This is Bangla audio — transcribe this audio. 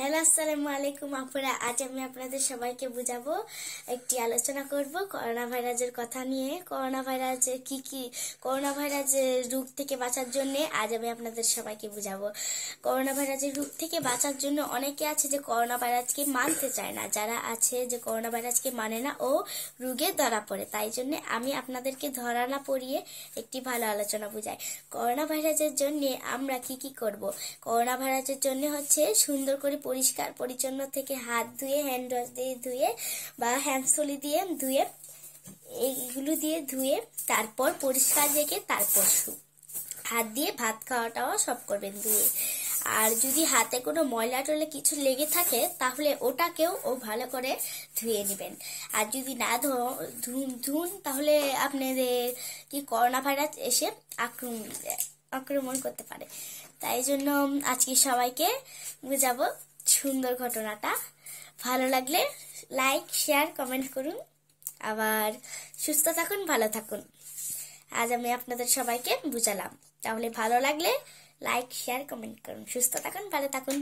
হ্যালো আসসালামু আলাইকুম আপুরা আজ আমি আপনাদের সবাইকে বুঝাবো একটি আলোচনা করব করোনা ভাইরাসের কথা নিয়ে করোনা ভাইরাসের কি কি করোনা ভাইরাসের রোগ থেকে বাঁচার জন্য আজ আমি আপনাদের সবাইকে বুঝাবো করোনা ভাইরাসের রোগ থেকে বাঁচার জন্য অনেকে আছে যে করোনা ভাইরাসকে মানতে চায় না যারা আছে যে করোনা ভাইরাসকে মানে না ও রোগে ধরা পড়ে তাই জন্য আমি আপনাদেরকে ধরা না পড়িয়ে একটি ভালো আলোচনা বুঝাই করোনা ভাইরাসের জন্য আমরা কি কি করব করোনা ভাইরাসের জন্য হচ্ছে সুন্দর করে পরিষ্কার পরিচ্ছন্ন থেকে হাত ধুয়ে হ্যান্ড ওয়াশ দিয়ে ধুয়ে বা হ্যান্ডসলি দিয়ে ধুয়ে এইগুলো দিয়ে ধুয়ে তারপর পরিষ্কার রেখে তারপর হাত দিয়ে ভাত খাওয়াটাও সব করবেন ধুয়ে আর যদি হাতে কোনো ময়লা টলে কিছু লেগে থাকে তাহলে ওটাকেও ও ভালো করে ধুয়ে নেবেন আর যদি না ধুন তাহলে আপনাদের কি করোনা ভাইরাস এসে আক্রমণ আক্রমণ করতে পারে তাই জন্য আজকে সবাইকে বুঝাবো সুন্দর ঘটনাটা ভালো লাগলে লাইক শেয়ার কমেন্ট করুন আবার সুস্থ থাকুন ভালো থাকুন আজ আমি আপনাদের সবাইকে বুঝালাম তাহলে ভালো লাগলে লাইক শেয়ার কমেন্ট করুন সুস্থ থাকুন ভালো থাকুন